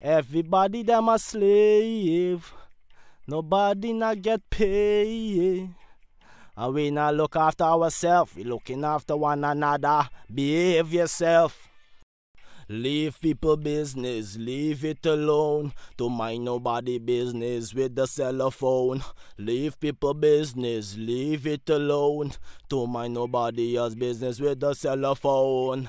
Everybody them a slave. Nobody not get paid. And we not look after ourselves, we looking after one another. Behave yourself. Leave people business, leave it alone. Don't mind nobody business with the cell phone. Leave people business, leave it alone. Don't mind nobody else business with the cell phone.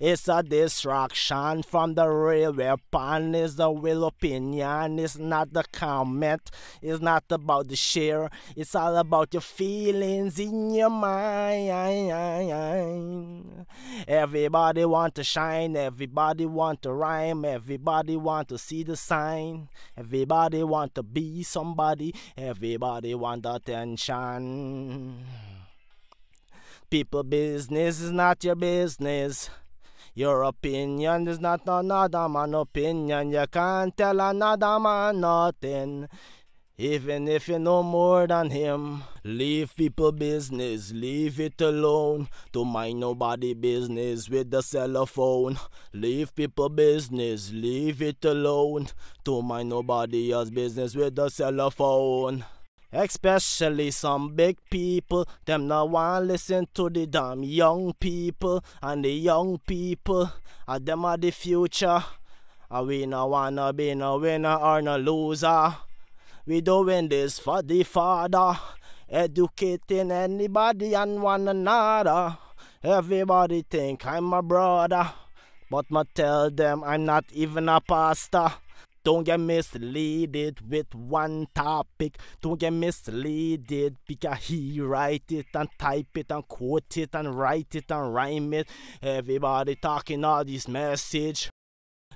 It's a distraction from the real weapon. is the real opinion. It's not the comment. It's not about the share. It's all about your feelings in your mind. Everybody want to shine. Everybody want to rhyme. Everybody want to see the sign. Everybody want to be somebody. Everybody want attention. People business is not your business. Your opinion is not another man opinion. You can't tell another man nothing. Even if you know more than him, leave people business, leave it alone. Don't mind nobody business with the cell phone. Leave people business, leave it alone. Don't mind nobody else business with the cell phone. Especially some big people, them no want listen to the damn young people, and the young people are ah, them are the future. And ah, we no wanna be no winner or no loser. We doing this for the father, educating anybody and one another. Everybody think I'm a brother, but ma tell them I'm not even a pastor. Don't get misleaded with one topic. Don't get misleaded because he write it and type it and quote it and write it and rhyme it. Everybody talking all this message.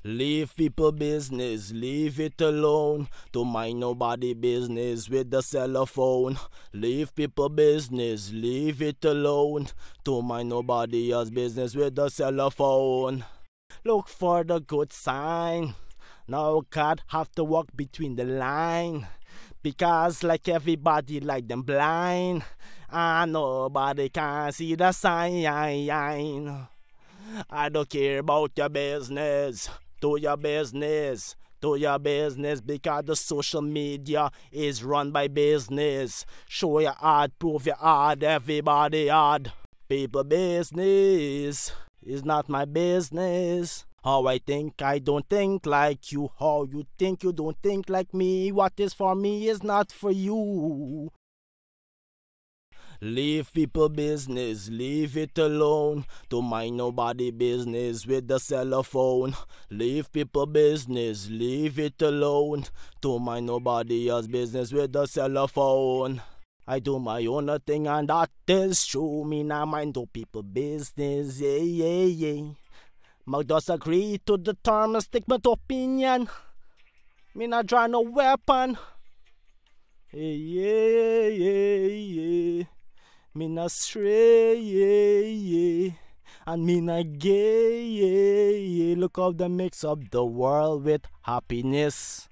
Leave people business, leave it alone. Don't mind nobody business with the cell phone. Leave people business, leave it alone. Don't mind nobody else business with the cell phone. Look for the good sign. No, God have to walk between the line. Because like everybody like them blind. And nobody can see the sign. I don't care about your business. Do your business to your business because the social media is run by business. Show your ad, prove your ad, everybody ad. People business is not my business. How I think, I don't think like you. How you think, you don't think like me. What is for me is not for you. Leave people business, leave it alone. Don't mind nobody business with the cell phone. Leave people business, leave it alone. Don't mind nobody else business with the cell phone. I do my own thing and that is true. Me not mind no people business, yeah, yeah, yeah. Mag does agree to the term statement opinion. Me not draw no weapon. Hey, yeah, yeah, yeah. Me not stray, yeah, yeah. And me not gay, yeah, yeah. Look how they mix up the world with happiness.